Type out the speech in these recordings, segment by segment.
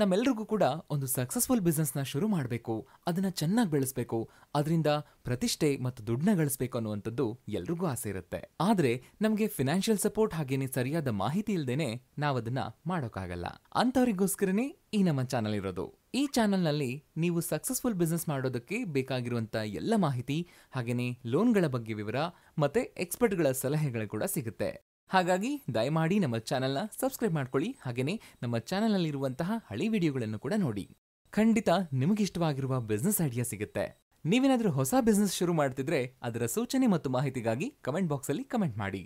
ನಮ್ಮೆಲ್ರಿಗೂ ಕೂಡ ಒಂದು ಸಕ್ಸಸ್ಫುಲ್ ಬಿಸ್ನೆಸ್ನ ಶುರು ಮಾಡಬೇಕು ಅದನ್ನು ಚೆನ್ನಾಗಿ ಬೆಳೆಸಬೇಕು ಅದರಿಂದ ಪ್ರತಿಷ್ಠೆ ಮತ್ತು ದುಡ್ಡನ್ನ ಗಳಿಸಬೇಕು ಅನ್ನುವಂಥದ್ದು ಎಲ್ರಿಗೂ ಆಸೆ ಇರುತ್ತೆ ಆದರೆ ನಮಗೆ ಫಿನಾನ್ಷಿಯಲ್ ಸಪೋರ್ಟ್ ಹಾಗೇನೆ ಸರಿಯಾದ ಮಾಹಿತಿ ಇಲ್ಲದೇನೆ ನಾವದನ್ನ ಮಾಡೋಕ್ಕಾಗಲ್ಲ ಅಂಥವರಿಗೋಸ್ಕರನೇ ಈ ನಮ್ಮ ಚಾನಲ್ ಇರೋದು ಈ ಚಾನಲ್ನಲ್ಲಿ ನೀವು ಸಕ್ಸಸ್ಫುಲ್ ಬಿಸ್ನೆಸ್ ಮಾಡೋದಕ್ಕೆ ಬೇಕಾಗಿರುವಂಥ ಎಲ್ಲ ಮಾಹಿತಿ ಹಾಗೆಯೇ ಲೋನ್ಗಳ ಬಗ್ಗೆ ವಿವರ ಮತ್ತೆ ಎಕ್ಸ್ಪರ್ಟ್ಗಳ ಸಲಹೆಗಳು ಕೂಡ ಸಿಗುತ್ತೆ ಹಾಗಾಗಿ ದಯಮಾಡಿ ನಮ್ಮ ಚಾನಲ್ನ ಸಬ್ಸ್ಕ್ರೈಬ್ ಮಾಡ್ಕೊಳ್ಳಿ ಹಾಗೆಯೇ ನಮ್ಮ ಚಾನಲ್ನಲ್ಲಿರುವಂತಹ ಹಳೆ ವಿಡಿಯೋಗಳನ್ನು ಕೂಡ ನೋಡಿ ಖಂಡಿತ ನಿಮಗಿಷ್ಟವಾಗಿರುವ ಬಿಸ್ನೆಸ್ ಐಡಿಯಾ ಸಿಗುತ್ತೆ ನೀವೇನಾದರೂ ಹೊಸ ಬಿಸ್ನೆಸ್ ಶುರು ಮಾಡ್ತಿದ್ರೆ ಅದರ ಸೂಚನೆ ಮತ್ತು ಮಾಹಿತಿಗಾಗಿ ಕಮೆಂಟ್ ಬಾಕ್ಸಲ್ಲಿ ಕಮೆಂಟ್ ಮಾಡಿ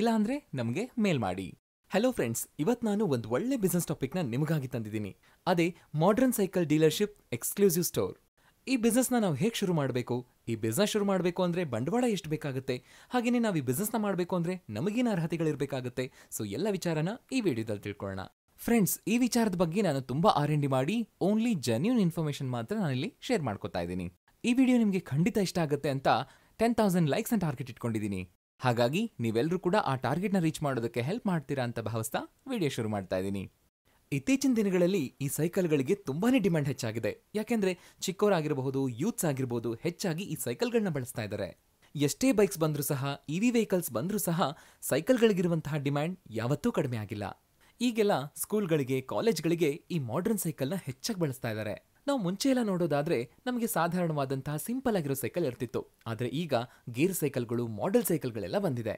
ಇಲ್ಲಾಂದ್ರೆ ನಮಗೆ ಮೇಲ್ ಮಾಡಿ ಹಲೋ ಫ್ರೆಂಡ್ಸ್ ಇವತ್ತು ನಾನು ಒಂದು ಒಳ್ಳೆ ಬಿಸ್ನೆಸ್ ಟಾಪಿಕ್ನ ನಿಮಗಾಗಿ ತಂದಿದ್ದೀನಿ ಅದೇ modern cycle dealership exclusive store ಈ ಬಿಸ್ನೆಸ್ನ ನಾವು ಹೇಗೆ ಶುರು ಮಾಡಬೇಕು ಈ ಬಿಸ್ನೆಸ್ ಶುರು ಮಾಡಬೇಕು ಅಂದರೆ ಬಂಡವಾಳ ಎಷ್ಟು ಬೇಕಾಗುತ್ತೆ ಹಾಗೆಯೇ ನಾವು ಈ ಬಿಸ್ನೆಸ್ನ ಮಾಡಬೇಕು ಅಂದರೆ ನಮಗೇನು ಅರ್ಹತೆಗಳಿರಬೇಕಾಗುತ್ತೆ ಸೊ ಎಲ್ಲ ವಿಚಾರನ ಈ ವಿಡಿಯೋದಲ್ಲಿ ತಿಳ್ಕೊಳ್ಳೋಣ ಫ್ರೆಂಡ್ಸ್ ಈ ವಿಚಾರದ ಬಗ್ಗೆ ನಾನು ತುಂಬ ಆರ್ ಎನ್ ಡಿ ಮಾಡಿ ಓನ್ಲಿ ಜೆನ್ಯೂನ್ ಇನ್ಫಾರ್ಮೇಷನ್ ಮಾತ್ರ ನಾನಿಲ್ಲಿ ಶೇರ್ ಮಾಡ್ಕೊತಾ ಇದ್ದೀನಿ ಈ ವಿಡಿಯೋ ನಿಮಗೆ ಖಂಡಿತ ಇಷ್ಟ ಆಗುತ್ತೆ ಅಂತ ಟೆನ್ ತೌಸಂಡ್ ಲೈಕ್ಸ್ ಅಂತ ಟಾರ್ಗೆಟ್ ಇಟ್ಕೊಂಡಿದ್ದೀನಿ ಹಾಗಾಗಿ ನೀವೆಲ್ಲರೂ ಕೂಡ ಆ ಟಾರ್ಗೆಟ್ನ ರೀಚ್ ಮಾಡೋದಕ್ಕೆ ಹೆಲ್ಪ್ ಮಾಡ್ತೀರಾ ಅಂತ ಭಾವಿಸ್ತಾ ವಿಡಿಯೋ ಶುರು ಮಾಡ್ತಾ ಇದ್ದೀನಿ ಇತ್ತೀಚಿನ ದಿನಗಳಲ್ಲಿ ಈ ಸೈಕಲ್ಗಳಿಗೆ ತುಂಬಾನೇ ಡಿಮ್ಯಾಂಡ್ ಹೆಚ್ಚಾಗಿದೆ ಯಾಕೆಂದ್ರೆ ಚಿಕ್ಕವರಾಗಿರಬಹುದು ಯೂತ್ಸ್ ಆಗಿರಬಹುದು ಹೆಚ್ಚಾಗಿ ಈ ಸೈಕಲ್ಗಳನ್ನ ಬಳಸ್ತಾ ಇದ್ದಾರೆ ಎಷ್ಟೇ ಬೈಕ್ಸ್ ಬಂದರೂ ಸಹ ಇ ವಿ ವೆಹಿಕಲ್ಸ್ ಬಂದರೂ ಸಹ ಸೈಕಲ್ಗಳಿಗಿರುವಂತಹ ಡಿಮ್ಯಾಂಡ್ ಯಾವತ್ತೂ ಕಡಿಮೆ ಆಗಿಲ್ಲ ಈಗೆಲ್ಲ ಸ್ಕೂಲ್ಗಳಿಗೆ ಕಾಲೇಜ್ಗಳಿಗೆ ಈ ಮಾಡರ್ನ್ ಸೈಕಲ್ನ ಹೆಚ್ಚಾಗಿ ಬಳಸ್ತಾ ಇದ್ದಾರೆ ನಾವು ಮುಂಚೆ ಎಲ್ಲ ನೋಡೋದಾದ್ರೆ ನಮಗೆ ಸಾಧಾರಣವಾದಂತಹ ಸಿಂಪಲ್ ಆಗಿರೋ ಸೈಕಲ್ ಇರ್ತಿತ್ತು ಆದರೆ ಈಗ ಗೇರ್ ಸೈಕಲ್ಗಳು ಮಾಡೆಲ್ ಸೈಕಲ್ಗಳೆಲ್ಲ ಬಂದಿದೆ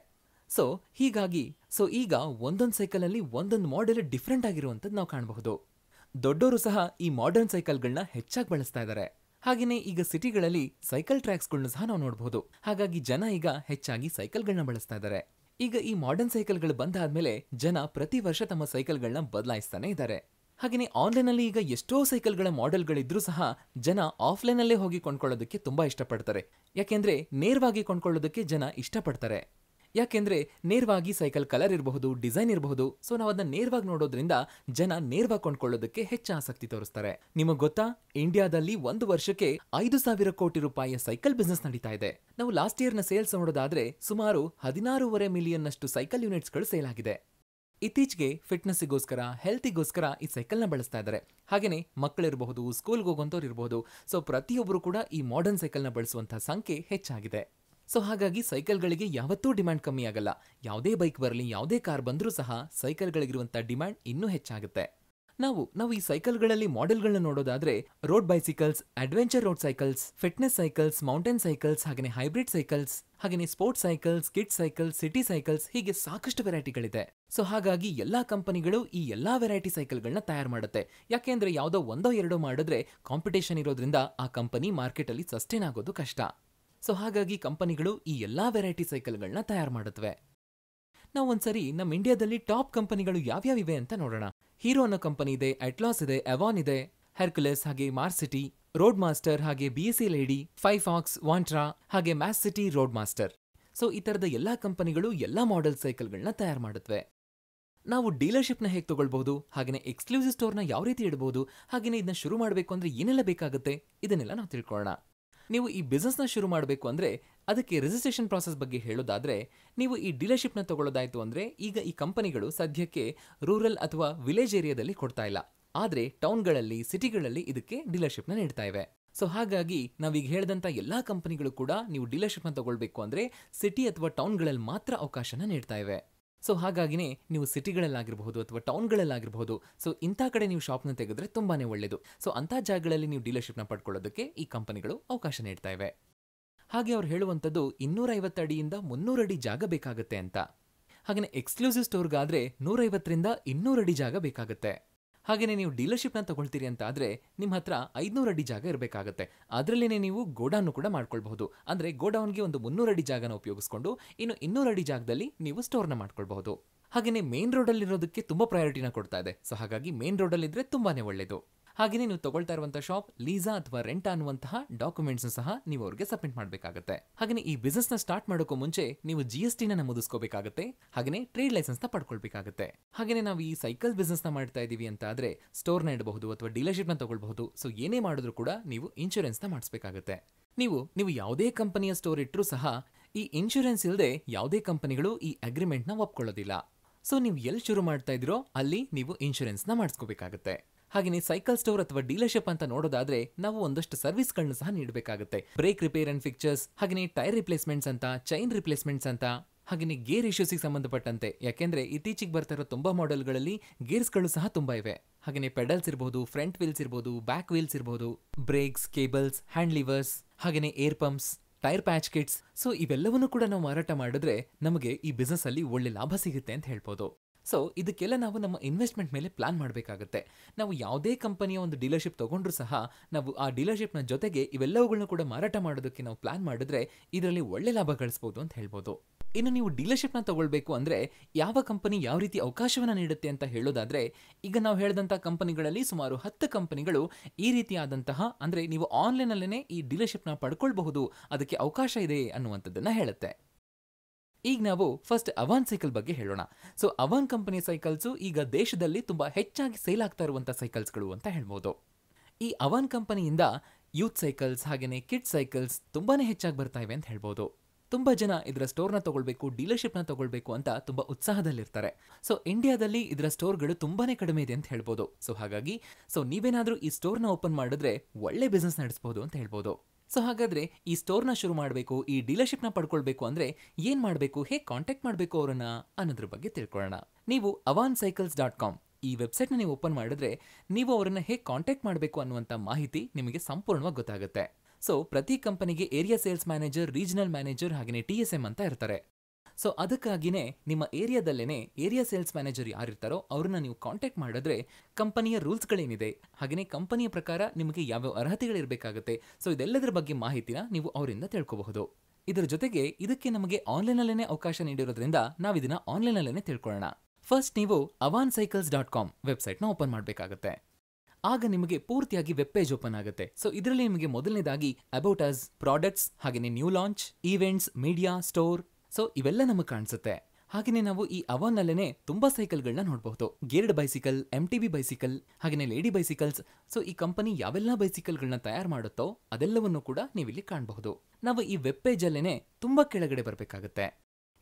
ಸೊ ಹೀಗಾಗಿ ಸೊ ಈಗ ಒಂದೊಂದು ಸೈಕಲಲ್ಲಿ ಒಂದೊಂದು ಮಾಡೆಲ್ ಡಿಫ್ರೆಂಟ್ ಆಗಿರುವಂಥದ್ದು ನಾವು ಕಾಣಬಹುದು ದೊಡ್ಡವರು ಸಹ ಈ ಮಾಡರ್ನ್ ಸೈಕಲ್ಗಳನ್ನ ಹೆಚ್ಚಾಗಿ ಬಳಸ್ತಾ ಇದ್ದಾರೆ ಹಾಗೆಯೇ ಈಗ ಸಿಟಿಗಳಲ್ಲಿ ಸೈಕಲ್ ಟ್ರ್ಯಾಕ್ಸ್ಗಳನ್ನ ಸಹ ನಾವು ನೋಡಬಹುದು ಹಾಗಾಗಿ ಜನ ಈಗ ಹೆಚ್ಚಾಗಿ ಸೈಕಲ್ಗಳನ್ನ ಬಳಸ್ತಾ ಇದ್ದಾರೆ ಈಗ ಈ ಮಾಡರ್ನ್ ಸೈಕಲ್ಗಳು ಬಂದಾದ್ಮೇಲೆ ಜನ ಪ್ರತಿ ವರ್ಷ ತಮ್ಮ ಸೈಕಲ್ಗಳನ್ನ ಬದಲಾಯಿಸ್ತಾನೆ ಇದ್ದಾರೆ ಹಾಗೆಯೇ ಆನ್ಲೈನಲ್ಲಿ ಈಗ ಎಷ್ಟೋ ಸೈಕಲ್ಗಳ ಮಾಡೆಲ್ಗಳಿದ್ರೂ ಸಹ ಜನ ಆಫ್ಲೈನಲ್ಲೇ ಹೋಗಿ ಕೊಂಡ್ಕೊಳ್ಳೋದಕ್ಕೆ ತುಂಬಾ ಇಷ್ಟಪಡ್ತಾರೆ ಯಾಕೆಂದ್ರೆ ನೇರವಾಗಿ ಕೊಂಡ್ಕೊಳ್ಳೋದಕ್ಕೆ ಜನ ಇಷ್ಟಪಡ್ತಾರೆ ಯಾಕೆಂದ್ರೆ ನೇರವಾಗಿ ಸೈಕಲ್ ಕಲರ್ ಇರಬಹುದು ಡಿಸೈನ್ ಇರಬಹುದು ಸೊ ನಾವು ಅದನ್ನ ನೇರವಾಗಿ ನೋಡೋದ್ರಿಂದ ಜನ ನೇರವಾಗಿ ಕೊಂಡ್ಕೊಳ್ಳೋದಕ್ಕೆ ಹೆಚ್ಚು ಆಸಕ್ತಿ ತೋರಿಸ್ತಾರೆ ನಿಮಗೆ ಗೊತ್ತಾ ಇಂಡಿಯಾದಲ್ಲಿ ಒಂದು ವರ್ಷಕ್ಕೆ ಐದು ಸಾವಿರ ಕೋಟಿ ರೂಪಾಯಿಯ ಸೈಕಲ್ ಬಿಸ್ನೆಸ್ ನಡೀತಾ ಇದೆ ನಾವು ಲಾಸ್ಟ್ ಇಯರ್ನ ಸೇಲ್ಸ್ ನೋಡೋದಾದ್ರೆ ಸುಮಾರು ಹದಿನಾರೂವರೆ ಮಿಲಿಯನ್ ಅಷ್ಟು ಸೈಕಲ್ ಯೂನಿಟ್ಸ್ಗಳು ಸೇಲ್ ಆಗಿದೆ ಇತ್ತೀಚೆಗೆ ಫಿಟ್ನೆಸ್ಸಿಗೋಸ್ಕರ ಹೆಲ್ತಿಗೋಸ್ಕರ ಈ ಸೈಕಲ್ನ ಬಳಸ್ತಾ ಇದ್ದಾರೆ ಹಾಗೆಯೇ ಮಕ್ಕಳಿರಬಹುದು ಸ್ಕೂಲ್ಗೆ ಹೋಗುವಂಥವ್ರು ಇರಬಹುದು ಸೊ ಪ್ರತಿಯೊಬ್ಬರು ಕೂಡ ಈ ಮಾಡರ್ನ್ ಸೈಕಲ್ನ ಬಳಸುವಂಥ ಸಂಖ್ಯೆ ಹೆಚ್ಚಾಗಿದೆ ಸೊ ಹಾಗಾಗಿ ಸೈಕಲ್ಗಳಿಗೆ ಯಾವತ್ತೂ ಡಿಮ್ಯಾಂಡ್ ಕಮ್ಮಿ ಆಗಲ್ಲ ಯಾವುದೇ ಬೈಕ್ ಬರಲಿ ಯಾವುದೇ ಕಾರ್ ಬಂದರೂ ಸಹ ಸೈಕಲ್ಗಳಿಗಿರುವಂಥ ಡಿಮ್ಯಾಂಡ್ ಇನ್ನೂ ಹೆಚ್ಚಾಗುತ್ತೆ ನಾವು ನಾವು ಈ ಸೈಕಲ್ಗಳಲ್ಲಿ ಮಾಡೆಲ್ಗಳನ್ನ ನೋಡೋದಾದ್ರೆ road bicycles adventure road cycles fitness cycles mountain cycles ಹಾಗೆ ಹೈಬ್ರಿಡ್ ಸೈಕಲ್ಸ್ ಹಾಗೆಯೇ sports cycles kid cycles city cycles ಹೀಗೆ ಸಾಕಷ್ಟು ವೆರೈಟಿಗಳಿದೆ ಸೊ ಹಾಗಾಗಿ ಎಲ್ಲಾ ಕಂಪನಿಗಳು ಈ ಎಲ್ಲಾ ವೆರೈಟಿ ಸೈಕಲ್ಗಳನ್ನ ತಯಾರು ಮಾಡುತ್ತೆ ಯಾಕೆಂದ್ರೆ ಯಾವುದೋ ಒಂದೋ ಎರಡೋ ಮಾಡಿದ್ರೆ ಕಾಂಪಿಟೇಷನ್ ಇರೋದ್ರಿಂದ ಆ ಕಂಪನಿ ಮಾರ್ಕೆಟಲ್ಲಿ ಸಸ್ಟೈನ್ ಆಗೋದು ಕಷ್ಟ ಸೊ ಹಾಗಾಗಿ ಕಂಪನಿಗಳು ಈ ಎಲ್ಲಾ ವೆರೈಟಿ ಸೈಕಲ್ಗಳನ್ನ ತಯಾರು ಮಾಡುತ್ತವೆ ನಾವು ಒಂದ್ಸರಿ ನಮ್ಮ ಇಂಡಿಯಾದಲ್ಲಿ ಟಾಪ್ ಕಂಪನಿಗಳು ಯಾವ್ಯಾವ ಇವೆ ಅಂತ ನೋಡೋಣ ಹೀರೋ ಅನ್ನೋ ಕಂಪನಿ ಇದೆ ಅಟ್ಲಾಸ್ ಇದೆ ಎವಾನ್ ಇದೆ ಹೆರ್ಕುಲೆಸ್ ಹಾಗೆ ಮಾರ್ಸಿಟಿ ರೋಡ್ ಮಾಸ್ಟರ್ ಹಾಗೆ B S C lady five Fox ವಾಂಟ್ರಾ ಹಾಗೆ Mach City Road Master so ಈ ಥರದ ಎಲ್ಲಾ ಕಂಪನಿಗಳು ಎಲ್ಲಾ ಮಾಡೆಲ್ ಸೈಕಲ್ಗಳನ್ನ ತಯಾರು ಮಾಡುತ್ತವೆ ನಾವು ಡೀಲರ್ಶಿಪ್ನ ಹೇಗೆ ತಗೊಳ್ಬಹುದು ಹಾಗೆಯೇ ಎಕ್ಸ್ಕ್ಲೂಸಿವ್ ಸ್ಟೋರ್ನ ಯಾವ ರೀತಿ ಇಡಬಹುದು ಹಾಗೆಯೇ ಇದನ್ನ ಶುರು ಮಾಡಬೇಕು ಅಂದ್ರೆ ಏನೆಲ್ಲ ಬೇಕಾಗುತ್ತೆ ಇದನ್ನೆಲ್ಲ ನಾವು ತಿಳ್ಕೊಳ್ಳೋಣ ನೀವು ಈ ಬಿಸ್ನೆಸ್ನ ಶುರು ಮಾಡಬೇಕು ಅಂದರೆ ಅದಕ್ಕೆ ರಿಜಿಸ್ಟ್ರೇಷನ್ ಪ್ರಾಸೆಸ್ ಬಗ್ಗೆ ಹೇಳೋದಾದರೆ ನೀವು ಈ ಡೀಲರ್ಶಿಪ್ನ ತಗೊಳ್ಳೋದಾಯಿತು ಅಂದರೆ ಈಗ ಈ ಕಂಪನಿಗಳು ಸದ್ಯಕ್ಕೆ ರೂರಲ್ ಅಥವಾ ವಿಲೇಜ್ ಏರಿಯಾದಲ್ಲಿ ಕೊಡ್ತಾ ಇಲ್ಲ ಆದರೆ ಟೌನ್ಗಳಲ್ಲಿ ಸಿಟಿಗಳಲ್ಲಿ ಇದಕ್ಕೆ ಡೀಲರ್ಶಿಪ್ನ ನೀಡ್ತಾ ಇವೆ ಸೊ ಹಾಗಾಗಿ ನಾವೀಗ ಹೇಳಿದಂಥ ಎಲ್ಲ ಕಂಪನಿಗಳು ಕೂಡ ನೀವು ಡೀಲರ್ಶಿಪ್ನ ತಗೊಳ್ಬೇಕು ಅಂದರೆ ಸಿಟಿ ಅಥವಾ ಟೌನ್ಗಳಲ್ಲಿ ಮಾತ್ರ ಅವಕಾಶನ ನೀಡ್ತಾ ಇವೆ ಸೊ ಹಾಗಾಗಿನೇ ನೀವು ಸಿಟಿಗಳಲ್ಲಾಗಿರಬಹುದು ಅಥವಾ ಟೌನ್ಗಳಲ್ಲಾಗಿರಬಹುದು ಸೊ ಇಂಥ ಕಡೆ ನೀವು ಶಾಪ್ನ ತೆಗೆದ್ರೆ ತುಂಬಾ ಒಳ್ಳೆಯದು ಸೊ ಅಂಥ ಜಾಗಗಳಲ್ಲಿ ನೀವು ಡೀಲರ್ಶಿಪ್ನ ಪಡ್ಕೊಳ್ಳೋದಕ್ಕೆ ಈ ಕಂಪನಿಗಳು ಅವಕಾಶ ನೀಡ್ತಾ ಇವೆ ಹಾಗೆ ಅವ್ರು ಹೇಳುವಂಥದ್ದು ಇನ್ನೂರೈವತ್ತು ಅಡಿಯಿಂದ ಮುನ್ನೂರು ಅಡಿ ಜಾಗ ಬೇಕಾಗುತ್ತೆ ಅಂತ ಹಾಗೆಯೇ ಎಕ್ಸ್ಕ್ಲೂಸಿವ್ ಸ್ಟೋರ್ಗಾದರೆ ನೂರೈವತ್ತರಿಂದ ಇನ್ನೂರು ಅಡಿ ಜಾಗ ಬೇಕಾಗುತ್ತೆ ಹಾಗೆಯೇ ನೀವು ಡೀಲರ್ಶಿಪ್ನ ತಗೊಳ್ತೀರಿ ಅಂತ ಆದರೆ ನಿಮ್ಮ ಹತ್ರ ಐದುನೂರು ಅಡಿ ಜಾಗ ಇರಬೇಕಾಗತ್ತೆ ಅದರಲ್ಲೇ ನೀವು ಗೋಡೌನ್ ಕೂಡ ಮಾಡ್ಕೊಳ್ಬಹುದು ಅಂದರೆ ಗೋಡೌನ್ಗೆ ಒಂದು ಮುನ್ನೂರು ಅಡಿ ಜಾಗನ ಉಪಯೋಗಿಸ್ಕೊಂಡು ಇನ್ನು ಇನ್ನೂರು ಅಡಿ ಜಾಗದಲ್ಲಿ ನೀವು ಸ್ಟೋರ್ನ ಮಾಡ್ಕೊಳ್ಬಹುದು ಹಾಗೆಯೇ ಮೇನ್ ರೋಡಲ್ಲಿರೋದಕ್ಕೆ ತುಂಬ ಪ್ರಯಾರಿಟಿನ ಕೊಡ್ತಾ ಇದೆ ಸೊ ಹಾಗಾಗಿ ಮೇನ್ ರೋಡಲ್ಲಿದ್ದರೆ ತುಂಬಾ ಒಳ್ಳೆಯದು ಹಾಗೆ ನೀವು ತಗೊಳ್ತಾ ಇರುವಂತಹ ಶಾಪ್ ಲೀಸಾ ಅಥವಾ ರೆಂಟ್ ಅನ್ನುವಂತಹ ಡಾಕ್ಯುಮೆಂಟ್ಸ್ ಸಹ ನೀವು ಅವ್ರಿಗೆ ಸಬ್ಮಿಟ್ ಮಾಡಬೇಕಾಗುತ್ತೆ ಹಾಗೆ ಈ ಬಿಸ್ನೆಸ್ ನ ಸ್ಟಾರ್ಟ್ ಮಾಡೋಕ್ಕೂ ಮುಂಚೆ ನೀವು ಜಿ ಎಸ್ ಟಿ ನಮೂದಿಸ್ಕೋಬೇಕಾಗುತ್ತೆ ಹಾಗೆ ಟ್ರೇಡ್ ಲೈಸೆನ್ಸ್ ನ ಪಡ್ಕೊಳ್ಬೇಕಾಗುತ್ತೆ ಹಾಗೆ ನಾವು ಈ ಸೈಕಲ್ ಬಿಸ್ನೆಸ್ ನ ಮಾಡ್ತಾ ಇದೀವಿ ಅಂತ ಆದ್ರೆ ಸ್ಟೋರ್ ನ ಇಡಬಹುದು ಅಥವಾ ಡೀಲರ್ಶಿಪ್ ನ ತಗೊಳ್ಬಹುದು ಸೊ ಏನೇ ಮಾಡಿದ್ರು ಕೂಡ ನೀವು ಇನ್ಶೂರೆನ್ಸ್ ನ ಮಾಡಿಸಬೇಕಾಗುತ್ತೆ ನೀವು ನೀವು ಯಾವುದೇ ಕಂಪನಿಯ ಸ್ಟೋರ್ ಇಟ್ಟರೂ ಸಹ ಈ ಇನ್ಶೂರೆನ್ಸ್ ಇಲ್ಲದೆ ಯಾವುದೇ ಕಂಪನಿಗಳು ಈ ಅಗ್ರಿಮೆಂಟ್ ನ ಒಪ್ಕೊಳ್ಳೋದಿಲ್ಲ ಸೊ ನೀವು ಎಲ್ಲಿ ಶುರು ಮಾಡ್ತಾ ಇದ್ರೋ ಅಲ್ಲಿ ನೀವು ಇನ್ಶೂರೆನ್ಸ್ ನ ಮಾಡಿಸ್ಕೋಬೇಕಾಗುತ್ತೆ ಹಾಗೆಯೇ ಸೈಕಲ್ ಸ್ಟೋರ್ ಅಥವಾ ಡೀಲರ್ಶಿಪ್ ಅಂತ ನೋಡೋದಾದ್ರೆ ನಾವು ಒಂದಷ್ಟು ಸರ್ವಿಸ್ಗಳನ್ನು ಸಹ ನೀಡಬೇಕಾಗುತ್ತೆ ಬ್ರೇಕ್ ರಿಪೇರ್ ಅಂಡ್ ಫಿಕ್ಚರ್ಸ್ ಹಾಗೆಯೇ ಟೈರ್ ರಿಪ್ಲೇಸ್ಮೆಂಟ್ಸ್ ಅಂತ ಚೈನ್ ರಿಪ್ಲೇಸ್ಮೆಂಟ್ಸ್ ಅಂತ ಹಾಗೆಯೇ ಗೇರ್ ಇಶ್ಯೂಸಿಗೆ ಸಂಬಂಧಪಟ್ಟಂತೆ ಯಾಕೆಂದ್ರೆ ಇತ್ತೀಚೆಗೆ ಬರ್ತಾ ಇರೋ ತುಂಬಾ ಮಾಡೆಲ್ಗಳಲ್ಲಿ ಗೇರ್ಸ್ಗಳು ಸಹ ತುಂಬಾ ಇವೆ ಹಾಗೆಯೇ ಪೆಡಲ್ಸ್ ಇರಬಹುದು ಫ್ರಂಟ್ ವೀಲ್ಸ್ ಇರಬಹುದು ಬ್ಯಾಕ್ ವೀಲ್ಸ್ ಇರಬಹುದು ಬ್ರೇಕ್ಸ್ ಕೇಬಲ್ಸ್ ಹ್ಯಾಂಡ್ ಲಿವರ್ಸ್ ಹಾಗೆಯೇ air pumps tyre patch kits so ಇವೆಲ್ಲವನ್ನೂ ಕೂಡ ನಾವು ಮಾರಾಟ ಮಾಡಿದ್ರೆ ನಮಗೆ ಈ ಬಿಸ್ನೆಸ್ ಅಲ್ಲಿ ಒಳ್ಳೆ ಲಾಭ ಸಿಗುತ್ತೆ ಅಂತ ಹೇಳ್ಬೋದು ಸೊ ಇದಕ್ಕೆಲ್ಲ ನಾವು ನಮ್ಮ ಇನ್ವೆಸ್ಟ್ಮೆಂಟ್ ಮೇಲೆ ಪ್ಲಾನ್ ಮಾಡಬೇಕಾಗುತ್ತೆ ನಾವು ಯಾವುದೇ ಕಂಪನಿಯ ಒಂದು ಡೀಲರ್ಶಿಪ್ ತೊಗೊಂಡ್ರೂ ಸಹ ನಾವು ಆ ಡೀಲರ್ಶಿಪ್ನ ಜೊತೆಗೆ ಇವೆಲ್ಲವುಗಳನ್ನ ಕೂಡ ಮಾರಾಟ ಮಾಡೋದಕ್ಕೆ ನಾವು ಪ್ಲಾನ್ ಮಾಡಿದ್ರೆ ಇದರಲ್ಲಿ ಒಳ್ಳೆ ಲಾಭ ಗಳಿಸ್ಬೋದು ಅಂತ ಹೇಳ್ಬೋದು ಇನ್ನು ನೀವು ಡೀಲರ್ಶಿಪ್ನ ತಗೊಳ್ಬೇಕು ಅಂದರೆ ಯಾವ ಕಂಪನಿ ಯಾವ ರೀತಿ ಅವಕಾಶವನ್ನು ನೀಡುತ್ತೆ ಅಂತ ಹೇಳೋದಾದರೆ ಈಗ ನಾವು ಹೇಳಿದಂಥ ಕಂಪನಿಗಳಲ್ಲಿ ಸುಮಾರು ಹತ್ತು ಕಂಪನಿಗಳು ಈ ರೀತಿಯಾದಂತಹ ಅಂದರೆ ನೀವು ಆನ್ಲೈನಲ್ಲೇ ಈ ಡೀಲರ್ಶಿಪ್ನ ಪಡ್ಕೊಳ್ಬಹುದು ಅದಕ್ಕೆ ಅವಕಾಶ ಇದೆ ಅನ್ನುವಂಥದ್ದನ್ನು ಹೇಳುತ್ತೆ ಈಗ ನಾವು ಫಸ್ಟ್ ಅವಾನ್ ಸೈಕಲ್ ಬಗ್ಗೆ ಹೇಳೋಣ ಸೊ ಅವಾನ್ ಕಂಪನಿ ಸೈಕಲ್ಸು ಈಗ ದೇಶದಲ್ಲಿ ತುಂಬಾ ಹೆಚ್ಚಾಗಿ ಸೇಲ್ ಆಗ್ತಾ ಇರುವಂಥ ಸೈಕಲ್ಸ್ಗಳು ಅಂತ ಹೇಳ್ಬೋದು ಈ ಅವಾನ್ ಕಂಪನಿಯಿಂದ ಯೂತ್ ಸೈಕಲ್ಸ್ ಹಾಗೆಯೇ ಕಿಡ್ ಸೈಕಲ್ಸ್ ತುಂಬಾನೇ ಹೆಚ್ಚಾಗಿ ಬರ್ತಾ ಇವೆ ಅಂತ ಹೇಳ್ಬೋದು ತುಂಬಾ ಜನ ಇದರ ಸ್ಟೋರ್ನ ತಗೊಳ್ಬೇಕು ಡೀಲರ್ಶಿಪ್ನ ತಗೊಳ್ಬೇಕು ಅಂತ ತುಂಬಾ ಉತ್ಸಾಹದಲ್ಲಿರ್ತಾರೆ ಸೊ ಇಂಡಿಯಾದಲ್ಲಿ ಇದರ ಸ್ಟೋರ್ಗಳು ತುಂಬಾನೇ ಕಡಿಮೆ ಇದೆ ಅಂತ ಹೇಳ್ಬೋದು ಸೊ ಹಾಗಾಗಿ ಸೊ ನೀವೇನಾದರೂ ಈ ಸ್ಟೋರ್ನ ಓಪನ್ ಮಾಡಿದ್ರೆ ಒಳ್ಳೆ ಬಿಸ್ನೆಸ್ ನಡೆಸ್ಬೋದು ಅಂತ ಹೇಳ್ಬೋದು ಸೊ ಹಾಗಾದ್ರೆ ಈ ಸ್ಟೋರ್ನ ಶುರು ಮಾಡಬೇಕು ಈ ಡೀಲರ್ಶಿಪ್ನ ಪಡ್ಕೊಳ್ಬೇಕು ಅಂದ್ರೆ ಏನು ಮಾಡಬೇಕು ಹೇಗೆ ಕಾಂಟ್ಯಾಕ್ಟ್ ಮಾಡಬೇಕು ಅವರನ್ನ ಅನ್ನೋದ್ರ ಬಗ್ಗೆ ತಿಳ್ಕೊಳ್ಳೋಣ ನೀವು ಅವಾನ್ ಸೈಕಲ್ಸ್ ಡಾಟ್ ಕಾಮ್ ಈ ವೆಬ್ಸೈಟ್ನ ನೀವು ಓಪನ್ ಮಾಡಿದ್ರೆ ನೀವು ಅವರನ್ನು ಹೇಗೆ ಕಾಂಟ್ಯಾಕ್ಟ್ ಮಾಡಬೇಕು ಅನ್ನುವಂಥ ಮಾಹಿತಿ ನಿಮಗೆ ಸಂಪೂರ್ಣವಾಗಿ ಗೊತ್ತಾಗುತ್ತೆ ಸೊ ಪ್ರತಿ ಕಂಪನಿಗೆ area sales manager regional manager ಹಾಗೆಯೇ ಟಿ ಎಸ್ ಎಂ ಅಂತ ಇರ್ತಾರೆ ಸೊ ಅದಕ್ಕಾಗಿನೇ ನಿಮ್ಮ ಏರಿಯಾದಲ್ಲೇ ಏರಿಯಾ ಸೇಲ್ಸ್ ಮ್ಯಾನೇಜರ್ ಯಾರಿರ್ತಾರೋ ಅವ್ರನ್ನ ನೀವು ಕಾಂಟ್ಯಾಕ್ಟ್ ಮಾಡಿದ್ರೆ ಕಂಪನಿಯ ರೂಲ್ಸ್ಗಳೇನಿದೆ ಹಾಗೆಯೇ ಕಂಪನಿಯ ಪ್ರಕಾರ ನಿಮಗೆ ಯಾವ್ಯಾವ ಅರ್ಹತೆಗಳಿರಬೇಕಾಗುತ್ತೆ ಸೊ ಇದೆಲ್ಲದರ ಬಗ್ಗೆ ಮಾಹಿತಿನ ನೀವು ಅವರಿಂದ ತಿಳ್ಕೋಬಹುದು ಇದರ ಜೊತೆಗೆ ಇದಕ್ಕೆ ನಮಗೆ ಆನ್ಲೈನಲ್ಲೇ ಅವಕಾಶ ನೀಡಿರೋದ್ರಿಂದ ನಾವು ಇದನ್ನ ಆನ್ಲೈನಲ್ಲೇ ತಿಳ್ಕೊಳ್ಳೋಣ ಫಸ್ಟ್ ನೀವು ಅವಾನ್ ಸೈಕಲ್ಸ್ ಡಾಟ್ ಕಾಮ್ ವೆಬ್ಸೈಟ್ನ ಓಪನ್ ಮಾಡಬೇಕಾಗುತ್ತೆ ಆಗ ನಿಮಗೆ ಪೂರ್ತಿಯಾಗಿ ವೆಬ್ ಪೇಜ್ ಓಪನ್ ಆಗುತ್ತೆ ಸೊ ಇದರಲ್ಲಿ ನಿಮಗೆ ಮೊದಲನೇದಾಗಿ ಅಬೌಟ್ ಅಸ್ ಪ್ರಾಡಕ್ಟ್ಸ್ ಹಾಗೆಯೇ new launch events media store so ಇವೆಲ್ಲ ನಮಗೆ ಕಾಣಿಸುತ್ತೆ ಹಾಗೆಯೇ ನಾವು ಈ ಅವನ್ನಲ್ಲೇ ತುಂಬಾ ಸೈಕಲ್ಗಳನ್ನ ನೋಡಬಹುದು geared bicycle M T B bicycle ಹಾಗೆಯೇ ಲೇಡಿ ಬೈಸಿಕಲ್ಸ್ ಸೊ ಈ ಕಂಪನಿ ಯಾವೆಲ್ಲ ಬೈಸಿಕಲ್ಗಳನ್ನ ತಯಾರು ಮಾಡುತ್ತೋ ಅದೆಲ್ಲವನ್ನು ಕೂಡ ನೀವು ಇಲ್ಲಿ ಕಾಣಬಹುದು ನಾವು ಈ ವೆಬ್ ಪೇಜಲ್ಲೇ ತುಂಬಾ ಕೆಳಗಡೆ ಬರಬೇಕಾಗುತ್ತೆ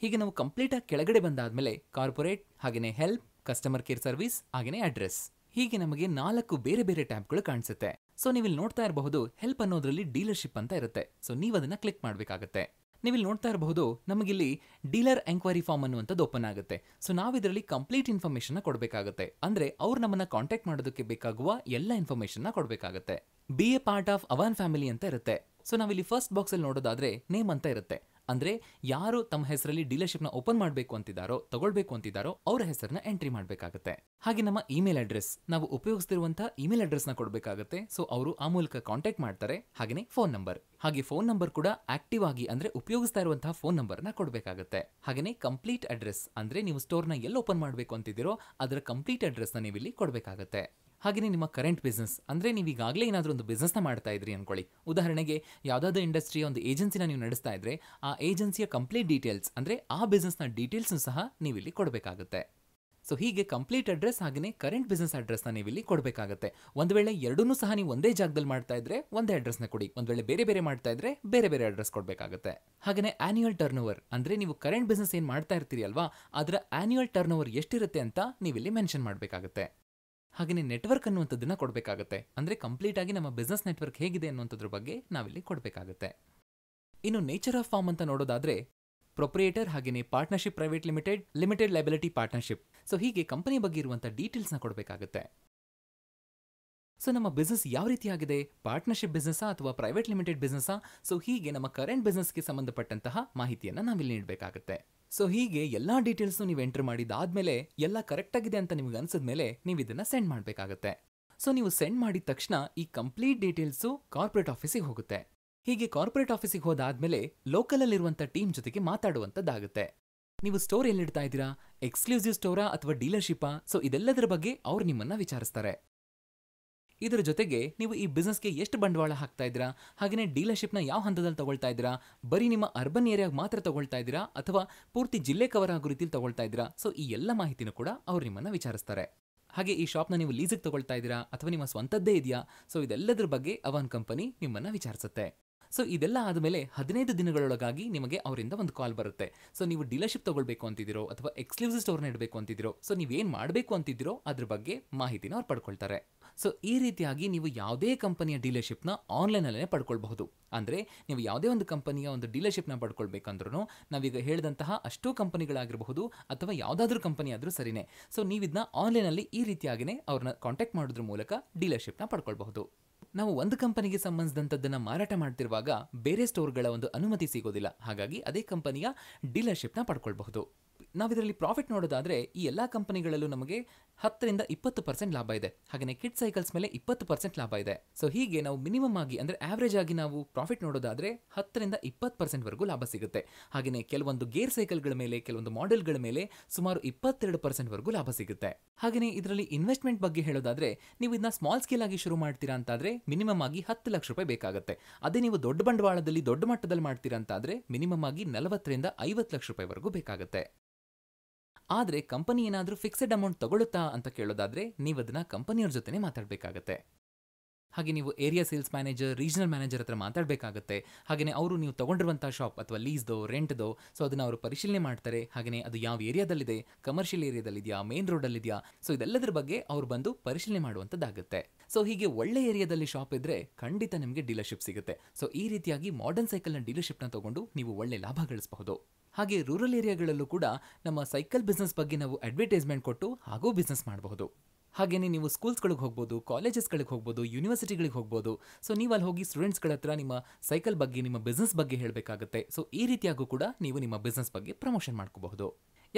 ಹೀಗೆ ನಾವು ಕಂಪ್ಲೀಟ್ ಆಗಿ ಕೆಳಗಡೆ ಬಂದಾದ್ಮೇಲೆ ಕಾರ್ಪೊರೇಟ್ ಹಾಗೆಯೇ ಹೆಲ್ಪ್ ಕಸ್ಟಮರ್ ಕೇರ್ ಸರ್ವಿಸ್ ಹಾಗೆಯೇ ಅಡ್ರೆಸ್ ಹೀಗೆ ನಮಗೆ ನಾಲ್ಕು ಬೇರೆ ಬೇರೆ ಟ್ಯಾಬ್ಗಳು ಕಾಣಿಸುತ್ತೆ ಸೊ ನೀವು ಇಲ್ಲಿ ನೋಡ್ತಾ ಇರಬಹುದು ಹೆಲ್ಪ್ ಅನ್ನೋದ್ರಲ್ಲಿ ಡೀಲರ್ಶಿಪ್ ಅಂತ ಇರುತ್ತೆ ಸೊ ನೀವು ಅದನ್ನ ಕ್ಲಿಕ್ ಮಾಡಬೇಕಾಗುತ್ತೆ ನೀವಿಲ್ಲಿ ನೋಡ್ತಾ ಇರಬಹುದು ನಮಗಿಲ್ಲಿ ಡೀಲರ್ ಎಂಕ್ವೈರಿ ಫಾರ್ಮ್ ಅನ್ನುವಂಥದ್ದು ಓಪನ್ ಆಗುತ್ತೆ ಸೊ ನಾವು ಇದರಲ್ಲಿ ಕಂಪ್ಲೀಟ್ ಇನ್ಫಾರ್ಮೇಷನ್ನ ಕೊಡಬೇಕಾಗುತ್ತೆ ಅಂದರೆ ಅವ್ರು ನಮ್ಮನ್ನು ಕಾಂಟ್ಯಾಕ್ಟ್ ಮಾಡೋದಕ್ಕೆ ಬೇಕಾಗುವ ಎಲ್ಲ ಇನ್ಫಾರ್ಮೇಷನ್ನ ಕೊಡಬೇಕಾಗುತ್ತೆ be a part of Avon family ಅಂತ ಇರುತ್ತೆ ಸೊ ನಾವಿಲ್ಲಿ ಫಸ್ಟ್ ಬಾಕ್ಸಲ್ಲಿ ನೋಡೋದಾದ್ರೆ ನೇಮ್ ಅಂತ ಇರುತ್ತೆ ಅಂದ್ರೆ ಯಾರು ತಮ್ಮ ಹೆಸರಲ್ಲಿ ನ ಓಪನ್ ಮಾಡಬೇಕು ಅಂತಿದ್ದಾರೋ ತಗೊಳ್ಬೇಕು ಅಂತಿದ್ದಾರೋ ಅವರ ಹೆಸರನ್ನ ಎಂಟ್ರಿ ಮಾಡಬೇಕಾಗುತ್ತೆ ಹಾಗೆ ನಮ್ಮ ಇಮೇಲ್ ಅಡ್ರೆಸ್ ನಾವು ಉಪಯೋಗಿಸ್ತಿರುವಂತಹ ಇಮೇಲ್ ನ ಕೊಡಬೇಕಾಗುತ್ತೆ ಸೊ ಅವರು ಆ ಮೂಲಕ ಕಾಂಟ್ಯಾಕ್ಟ್ ಮಾಡ್ತಾರೆ ಹಾಗೆಯೇ ಫೋನ್ ನಂಬರ್ ಹಾಗೆ ಫೋನ್ ನಂಬರ್ ಕೂಡ ಆಕ್ಟಿವ್ ಆಗಿ ಅಂದ್ರೆ ಉಪಯೋಗಿಸ್ತಾ ಇರುವಂತಹ ಫೋನ್ ನ ಕೊಡಬೇಕಾಗುತ್ತೆ ಹಾಗೆಯೇ ಕಂಪ್ಲೀಟ್ ಅಡ್ರೆಸ್ ಅಂದ್ರೆ ನೀವು ಸ್ಟೋರ್ ನ ಎಲ್ಲಿ ಓಪನ್ ಮಾಡಬೇಕು ಅಂತಿದ್ದೀರೋ ಅದರ ಕಂಪ್ಲೀಟ್ ಅಡ್ರೆಸ್ನ ನೀವು ಇಲ್ಲಿ ಕೊಡಬೇಕಾಗುತ್ತೆ ಹಾಗೆಯೇ ನಿಮ್ಮ ಕರೆಂಟ್ ಬಿಸ್ನೆಸ್ ಅಂದರೆ ನೀವು ಈಗಾಗಲೇ ಏನಾದರೂ ಒಂದು ಬಿಸ್ನೆಸ್ನ ಮಾಡ್ತಾ ಇದ್ರಿ ಅಂದ್ಕೊಳ್ಳಿ ಉದಾಹರಣೆಗೆ ಯಾವುದಾದ್ರೂ ಇಂಡಸ್ಟ್ರಿಯ ಒಂದು ಏಜೆನ್ಸಿನ ನೀವು ನಡೆಸ್ತಾ ಇದ್ದರೆ ಆ ಏಜೆನ್ಸಿಯ ಕಂಪ್ಲೀಟ್ ಡೀಟೇಲ್ಸ್ ಅಂದರೆ ಆ ಬಿಸ್ನೆಸ್ನ ಡೀಟೇಲ್ಸ್ನು ಸಹ ನೀವು ಇಲ್ಲಿ ಕೊಡಬೇಕಾಗುತ್ತೆ ಸೊ ಹೀಗೆ ಕಂಪ್ಲೀಟ್ ಅಡ್ರೆಸ್ ಹಾಗೆಯೇ ಕರೆಂಟ್ ಬಿಸ್ನೆಸ್ ಅಡ್ರೆಸ್ನ ನೀವು ಇಲ್ಲಿ ಕೊಡಬೇಕಾಗುತ್ತೆ ಒಂದು ವೇಳೆ ಎರಡೂ ಸಹ ನೀವು ಒಂದೇ ಜಾಗದಲ್ಲಿ ಮಾಡ್ತಾ ಇದ್ರೆ ಒಂದೇ ಅಡ್ರೆಸ್ನ ಕೊಡಿ ಒಂದು ವೇಳೆ ಬೇರೆ ಬೇರೆ ಮಾಡ್ತಾ ಇದ್ರೆ ಬೇರೆ ಬೇರೆ ಅಡ್ರೆಸ್ ಕೊಡಬೇಕಾಗುತ್ತೆ ಹಾಗೆಯೇ ಆನ್ಯುವಲ್ ಟರ್ನ್ ಓವರ್ ಅಂದರೆ ನೀವು ಕರೆಂಟ್ ಬಿಸ್ನೆಸ್ ಏನು ಮಾಡ್ತಾ ಇರ್ತೀರಿ ಅಲ್ವಾ ಅದರ ಆ್ಯನ್ಯುಯಲ್ ಟರ್ನ್ ಓವರ್ ಎಷ್ಟಿರುತ್ತೆ ಅಂತ ನೀವು ಇಲ್ಲಿ ಮೆನ್ಷನ್ ಮಾಡಬೇಕಾಗುತ್ತೆ ಹಾಗೆಯೇ ನೆಟ್ವರ್ಕ್ ಅನ್ನುವಂಥದ್ದನ್ನು ಕೊಡಬೇಕಾಗುತ್ತೆ ಅಂದರೆ ಕಂಪ್ಲೀಟ್ ಆಗಿ ನಮ್ಮ ಬಿಸ್ನೆಸ್ ನೆಟ್ವರ್ಕ್ ಹೇಗಿದೆ ಅನ್ನುವಂಥದ್ರ ಬಗ್ಗೆ ನಾವಿಲ್ಲಿ ಕೊಡಬೇಕಾಗುತ್ತೆ ಇನ್ನು ನೇಚರ್ ಆಫ್ ಫಾರ್ಮ್ ಅಂತ ನೋಡೋದಾದ್ರೆ ಪ್ರೊಪ್ರಿಯೇಟರ್ ಹಾಗೆಯೇ partnership private limited limited liability partnership so ಹೀಗೆ ಕಂಪನಿ ಬಗ್ಗೆ ಇರುವಂಥ ಡೀಟೇಲ್ಸ್ನ ಕೊಡಬೇಕಾಗುತ್ತೆ ಸೊ ನಮ್ಮ ಬಿಸ್ನೆಸ್ ಯಾವ ರೀತಿಯಾಗಿದೆ ಪಾರ್ಟ್ನರ್ಶಿಪ್ ಬಿಸ್ನೆಸ್ಸಾ ಅಥವಾ ಪ್ರೈವೇಟ್ ಲಿಮಿಟೆಡ್ ಬಿಸ್ನೆಸ್ಸಾ ಸೊ ಹೀಗೆ ನಮ್ಮ ಕರೆಂಟ್ ಬಿಸ್ನೆಸ್ಗೆ ಸಂಬಂಧಪಟ್ಟಂತಹ ಮಾಹಿತಿಯನ್ನು ನಾವಿಲ್ಲಿ ನೀಡಬೇಕಾಗುತ್ತೆ ಸೊ ಹೀಗೆ ಎಲ್ಲ ಡೀಟೇಲ್ಸ್ನು ನೀವು ಎಂಟರ್ ಮಾಡಿದಾದ್ಮೇಲೆ ಎಲ್ಲ ಕರೆಕ್ಟ್ ಆಗಿದೆ ಅಂತ ನಿಮ್ಗೆ ಅನ್ಸಿದ ಮೇಲೆ ನೀವು ಇದನ್ನ ಸೆಂಡ್ ಮಾಡಬೇಕಾಗುತ್ತೆ ಸೊ ನೀವು ಸೆಂಡ್ ಮಾಡಿದ ತಕ್ಷಣ ಈ ಕಂಪ್ಲೀಟ್ ಡೀಟೇಲ್ಸು ಕಾರ್ಪೊರೇಟ್ ಆಫೀಸಿಗೆ ಹೋಗುತ್ತೆ ಹೀಗೆ ಕಾರ್ಪೊರೇಟ್ ಆಫೀಸಿಗೆ ಹೋದಾದ್ಮೇಲೆ ಲೋಕಲಲ್ಲಿರುವಂಥ ಟೀಮ್ ಜೊತೆಗೆ ಮಾತಾಡುವಂಥದ್ದಾಗುತ್ತೆ ನೀವು ಸ್ಟೋರ್ ಎಲ್ಲಿಡ್ತಾ ಇದ್ದೀರಾ ಎಕ್ಸ್ಕ್ಲೂಸಿವ್ ಸ್ಟೋರಾ ಅಥವಾ ಡೀಲರ್ಶಿಪಾ ಸೊ ಇದೆಲ್ಲದರ ಬಗ್ಗೆ ಅವ್ರು ನಿಮ್ಮನ್ನ ವಿಚಾರಿಸ್ತಾರೆ ಇದರ ಜೊತೆಗೆ ನೀವು ಈ ಬಿಸ್ನೆಸ್ಗೆ ಎಷ್ಟು ಬಂಡವಾಳ ಹಾಕ್ತಾ ಇದ್ದೀರಾ ಹಾಗೆಯೇ ಡೀಲರ್ಶಿಪ್ನ ಯಾವ ಹಂತದಲ್ಲಿ ತಗೊಳ್ತಾ ಇದ್ದೀರಾ ಬರೀ ನಿಮ್ಮ ಅರ್ಬನ್ ಏರಿಯಾಗ ಮಾತ್ರ ತಗೊಳ್ತಾ ಇದ್ದೀರಾ ಅಥವಾ ಪೂರ್ತಿ ಜಿಲ್ಲೆ ಕವರ್ ಆಗೋ ರೀತಿಯಲ್ಲಿ ತಗೊಳ್ತಾ ಇದ್ದೀರಾ ಸೊ ಈ ಎಲ್ಲ ಮಾಹಿತಿನೂ ಕೂಡ ಅವ್ರು ನಿಮ್ಮನ್ನು ವಿಚಾರಿಸ್ತಾರೆ ಹಾಗೆ ಈ ಶಾಪ್ನ ನೀವು ಲೀಸಿಗೆ ತಗೊಳ್ತಾ ಇದ್ದೀರಾ ಅಥವಾ ನಿಮ್ಮ ಸ್ವಂತದ್ದೇ ಇದೆಯಾ ಸೊ ಇದೆಲ್ಲದರ ಬಗ್ಗೆ ಅವನ್ ಕಂಪನಿ ನಿಮ್ಮನ್ನು ವಿಚಾರಿಸುತ್ತೆ ಸೊ ಇದೆಲ್ಲ ಆದಮೇಲೆ ಹದಿನೈದು ದಿನಗಳೊಳಗಾಗಿ ನಿಮಗೆ ಅವರಿಂದ ಒಂದು ಕಾಲ್ ಬರುತ್ತೆ ಸೊ ನೀವು ಡೀಲರ್ಶಿಪ್ ತಗೊಳ್ಬೇಕು ಅಂತಿದ್ದೀರೋ ಅಥವಾ ಎಕ್ಸ್ಕ್ಲೂಸಿವ್ ಸ್ಟೋರ್ನ ಇಡಬೇಕು ಅಂತಿದ್ದೀರೋ ಸೊ ನೀವೇನು ಮಾಡಬೇಕು ಅಂತಿದ್ದೀರೋ ಅದ್ರ ಬಗ್ಗೆ ಮಾಹಿತಿನ ಅವ್ರು ಪಡ್ಕೊಳ್ತಾರೆ ಸೊ ಈ ರೀತಿಯಾಗಿ ನೀವು ಯಾವುದೇ ಕಂಪನಿಯ ಡೀಲರ್ಶಿಪ್ನ ಆನ್ಲೈನಲ್ಲೇ ಪಡ್ಕೊಳ್ಬಹುದು ಅಂದರೆ ನೀವು ಯಾವುದೇ ಒಂದು ಕಂಪನಿಯ ಒಂದು ಡೀಲರ್ಶಿಪ್ನ ಪಡ್ಕೊಳ್ಬೇಕಂದ್ರೂ ನಾವೀಗ ಹೇಳಿದಂತಹ ಅಷ್ಟೋ ಕಂಪನಿಗಳಾಗಿರಬಹುದು ಅಥವಾ ಯಾವುದಾದ್ರೂ ಕಂಪನಿ ಆದರೂ ಸರಿನೇ ಸೊ ನೀವು ಇದನ್ನ ಆನ್ಲೈನಲ್ಲಿ ಈ ರೀತಿಯಾಗಿಯೇ ಅವ್ರನ್ನ ಕಾಂಟ್ಯಾಕ್ಟ್ ಮಾಡೋದ್ರ ಮೂಲಕ ಡೀಲರ್ಶಿಪ್ನ ಪಡ್ಕೊಳ್ಬಹುದು ನಾವು ಒಂದು ಕಂಪನಿಗೆ ಸಂಬಂಧಿಸಿದಂಥದ್ದನ್ನು ಮಾರಾಟ ಮಾಡ್ತಿರುವಾಗ ಬೇರೆ ಸ್ಟೋರ್ಗಳ ಒಂದು ಅನುಮತಿ ಸಿಗೋದಿಲ್ಲ ಹಾಗಾಗಿ ಅದೇ ಕಂಪನಿಯ ಡೀಲರ್ಶಿಪ್ನ ಪಡ್ಕೊಳ್ಬಹುದು ನಾವು ಇದರಲ್ಲಿ ಪ್ರಾಫಿಟ್ ನೋಡೋದಾದರೆ ಈ ಎಲ್ಲ ಕಂಪನಿಗಳಲ್ಲೂ ನಮಗೆ ಹತ್ತರಿಂದ ಇಪ್ಪತ್ತು ಪರ್ಸೆಂಟ್ ಲಾಭ ಇದೆ ಹಾಗೆಯೇ ಕಿಡ್ ಸೈಕಲ್ಸ್ ಮೇಲೆ ಇಪ್ಪತ್ತು ಪರ್ಸೆಂಟ್ ಲಾಭ ಇದೆ ಸೊ ಹೀಗೆ ನಾವು ಮಿನಿಮಮ್ ಆಗಿ ಅಂದರೆ ಆವರೇಜ್ ಆಗಿ ನಾವು ಪ್ರಾಫಿಟ್ ನೋಡೋದಾದರೆ ಹತ್ತರಿಂದ ಇಪ್ಪತ್ತು ವರೆಗೂ ಲಾಭ ಸಿಗುತ್ತೆ ಹಾಗೆಯೇ ಕೆಲವೊಂದು ಗೇರ್ ಸೈಕಲ್ಗಳ ಮೇಲೆ ಕೆಲವೊಂದು ಮಾಡೆಲ್ಗಳ ಮೇಲೆ ಸುಮಾರು ಇಪ್ಪತ್ತೆರಡು ವರೆಗೂ ಲಾಭ ಸಿಗುತ್ತೆ ಹಾಗೆಯೇ ಇದರಲ್ಲಿ ಇನ್ವೆಸ್ಟ್ಮೆಂಟ್ ಬಗ್ಗೆ ಹೇಳೋದಾದರೆ ನೀವು ಇದನ್ನ ಸ್ಮಾಲ್ ಸ್ಕೇಲ್ ಆಗಿ ಶುರು ಮಾಡ್ತೀರಾ ಅಂತಾದರೆ ಮಿನಿಮಮ್ ಆಗಿ ಹತ್ತು ಲಕ್ಷ ರೂಪಾಯಿ ಬೇಕಾಗುತ್ತೆ ಅದೇ ನೀವು ದೊಡ್ಡ ಬಂಡವಾಳದಲ್ಲಿ ದೊಡ್ಡ ಮಟ್ಟದಲ್ಲಿ ಮಾಡ್ತೀರಾ ಅಂತಾದರೆ ಮಿನಿಮಮ್ ಆಗಿ ನಲವತ್ತರಿಂದ ಐವತ್ತು ಲಕ್ಷ ರೂಪಾಯಿವರೆಗೂ ಬೇಕಾಗುತ್ತೆ ಆದರೆ ಕಂಪನಿ ಏನಾದರೂ ಫಿಕ್ಸೆಡ್ ಅಮೌಂಟ್ ತಗೊಳುತ್ತಾ ಅಂತ ಕೇಳೋದಾದರೆ ನೀವು ಅದನ್ನ ಕಂಪನಿಯವ್ರ ಜೊತೆನೇ ಮಾತಾಡಬೇಕಾಗತ್ತೆ ಹಾಗೆ ನೀವು area sales manager regional manager ಹತ್ರ ಮಾತಾಡಬೇಕಾಗುತ್ತೆ ಹಾಗೆಯೇ ಅವರು ನೀವು ತೊಗೊಂಡಿರುವಂಥ ಶಾಪ್ ಅಥವಾ ಲೀಸ್ದೋ ರೆಂಟ್ದೋ ಸೊ ಅದನ್ನು ಅವರು ಪರಿಶೀಲನೆ ಮಾಡ್ತಾರೆ ಹಾಗೆಯೇ ಅದು ಯಾವ ಏರಿಯಾದಲ್ಲಿದೆ ಕಮರ್ಷಿಯಲ್ ಏರಿಯಾದಲ್ಲಿದೆಯಾ ಮೇನ್ ರೋಡಲ್ಲಿದೆಯಾ ಸೊ ಇದೆಲ್ಲದರ ಬಗ್ಗೆ ಅವರು ಬಂದು ಪರಿಶೀಲನೆ ಮಾಡುವಂಥದ್ದಾಗುತ್ತೆ ಸೊ ಹೀಗೆ ಒಳ್ಳೆ ಏರಿಯಾದಲ್ಲಿ ಶಾಪ್ ಇದ್ದರೆ ಖಂಡಿತ ನಿಮಗೆ ಡೀಲರ್ಶಿಪ್ ಸಿಗುತ್ತೆ ಸೊ ಈ ರೀತಿಯಾಗಿ ಮಾಡರ್ನ್ ಸೈಕಲ್ನ ಡೀಲರ್ಶಿಪ್ನ ತಗೊಂಡು ನೀವು ಒಳ್ಳೆ ಲಾಭ ಗಳಿಸಬಹುದು ಹಾಗೆ ರೂರಲ್ ಏರಿಯಾಗಳಲ್ಲೂ ಕೂಡ ನಮ್ಮ ಸೈಕಲ್ ಬಿಸ್ನೆಸ್ ಬಗ್ಗೆ ನಾವು ಅಡ್ವರ್ಟೈಸ್ಮೆಂಟ್ ಕೊಟ್ಟು ಹಾಗೂ ಬಿಸ್ನೆಸ್ ಮಾಡಬಹುದು ಹಾಗೆಯೇ ನೀವು ಸ್ಕೂಲ್ಸ್ಗಳಿಗೆ ಹೋಗ್ಬೋದು ಕಾಲೇಜಸ್ಗಳಿಗೆ ಹೋಗ್ಬೋದು ಯೂನಿವರ್ಸಿಟಿಗಳಿಗೆ ಹೋಗ್ಬೋದು ಸೊ ನೀವು ಅಲ್ಲಿ ಹೋಗಿ ಸ್ಟೂಡೆಂಟ್ಸ್ಗಳ ಹತ್ರ ನಿಮ್ಮ ಸೈಕಲ್ ಬಗ್ಗೆ ನಿಮ್ಮ ಬಿಸ್ನೆಸ್ ಬಗ್ಗೆ ಹೇಳಬೇಕಾಗುತ್ತೆ ಸೊ ಈ ರೀತಿಯಾಗೂ ಕೂಡ ನೀವು ನಿಮ್ಮ ಬಿಸ್ನೆಸ್ ಬಗ್ಗೆ ಪ್ರಮೋಷನ್ ಮಾಡ್ಕೋಬಹುದು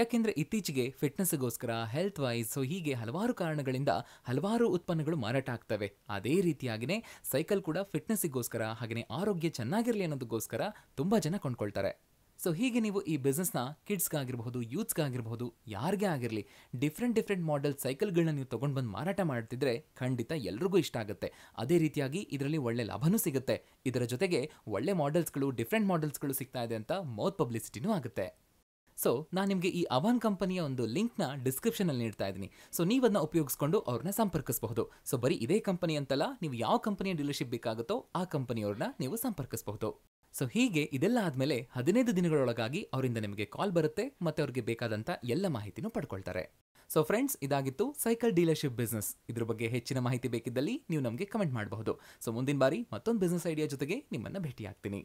ಯಾಕೆಂದರೆ ಇತ್ತೀಚೆಗೆ ಫಿಟ್ನೆಸ್ಗೋಸ್ಕರ ಹೆಲ್ತ್ ವೈಸ್ ಸೊ ಹೀಗೆ ಹಲವಾರು ಕಾರಣಗಳಿಂದ ಹಲವಾರು ಉತ್ಪನ್ನಗಳು ಮಾರಾಟ ಆಗ್ತವೆ ಅದೇ ರೀತಿಯಾಗಿಯೇ ಸೈಕಲ್ ಕೂಡ ಫಿಟ್ನೆಸ್ಸಿಗೋಸ್ಕರ ಹಾಗೆಯೇ ಆರೋಗ್ಯ ಚೆನ್ನಾಗಿರಲಿ ಅನ್ನೋದಕ್ಕೋಸ್ಕರ ತುಂಬ ಜನ ಕೊಂಡ್ಕೊಳ್ತಾರೆ ಸೊ ಹೀಗೆ ನೀವು ಈ ಬಿಸ್ನೆಸ್ನ ಕಿಡ್ಸ್ಗಾಗಿರ್ಬಹುದು ಯೂತ್ಸ್ಗಾಗಿರ್ಬಹುದು ಯಾರಿಗೆ ಆಗಿರಲಿ ಡಿಫ್ರೆಂಟ್ ಡಿಫ್ರೆಂಟ್ ಮಾಡೆಲ್ ಸೈಕಲ್ಗಳನ್ನ ನೀವು ತೊಗೊಂಡು ಬಂದು ಮಾರಾಟ ಮಾಡ್ತಿದ್ರೆ ಖಂಡಿತ ಎಲ್ರಿಗೂ ಇಷ್ಟ ಆಗುತ್ತೆ ಅದೇ ರೀತಿಯಾಗಿ ಇದರಲ್ಲಿ ಒಳ್ಳೆ ಲಾಭನೂ ಸಿಗುತ್ತೆ ಇದರ ಜೊತೆಗೆ ಒಳ್ಳೆ ಮಾಡೆಲ್ಸ್ಗಳು ಡಿಫ್ರೆಂಟ್ ಮಾಡೆಲ್ಸ್ಗಳು ಸಿಗ್ತಾ ಇದೆ ಅಂತ ಮೌತ್ ಪಬ್ಲಿಸಿಟಿನೂ ಆಗುತ್ತೆ ಸೊ ನಾನು ನಿಮಗೆ ಈ ಅವಾನ್ ಕಂಪನಿಯ ಒಂದು ಲಿಂಕ್ನ ಡಿಸ್ಕ್ರಿಪ್ಷನಲ್ಲಿ ನೀಡ್ತಾ ಇದ್ದೀನಿ ಸೊ ನೀವು ಅದನ್ನ ಉಪಯೋಗಿಸ್ಕೊಂಡು ಅವ್ರನ್ನ ಸಂಪರ್ಕಿಸಬಹುದು ಸೊ ಬರೀ ಇದೇ ಕಂಪನಿ ಅಂತಲ್ಲ ನೀವು ಯಾವ ಕಂಪನಿಯ ಡೀಲರ್ಶಿಪ್ ಬೇಕಾಗುತ್ತೋ ಆ ಕಂಪನಿಯವ್ರನ್ನ ನೀವು ಸಂಪರ್ಕಿಸಬಹುದು ಸೊ ಹೀಗೆ ಇದೆಲ್ಲ ಆದಮೇಲೆ ಹದಿನೈದು ದಿನಗಳೊಳಗಾಗಿ ಅವರಿಂದ ನಿಮಗೆ ಕಾಲ್ ಬರುತ್ತೆ ಮತ್ತೆ ಅವರಿಗೆ ಬೇಕಾದಂತ ಎಲ್ಲ ಮಾಹಿತಿನೂ ಪಡ್ಕೊಳ್ತಾರೆ ಸೊ ಫ್ರೆಂಡ್ಸ್ ಇದಾಗಿತ್ತು ಸೈಕಲ್ ಡೀಲರ್ಶಿಪ್ ಬಿಸ್ನೆಸ್ ಇದ್ರ ಬಗ್ಗೆ ಹೆಚ್ಚಿನ ಮಾಹಿತಿ ಬೇಕಿದ್ದಲ್ಲಿ ನೀವು ನಮಗೆ ಕಮೆಂಟ್ ಮಾಡಬಹುದು ಸೊ ಮುಂದಿನ ಬಾರಿ ಮತ್ತೊಂದು ಬಿಸ್ನೆಸ್ ಐಡಿಯಾ ಜೊತೆಗೆ ನಿಮ್ಮನ್ನು ಭೇಟಿಯಾಗ್ತೀನಿ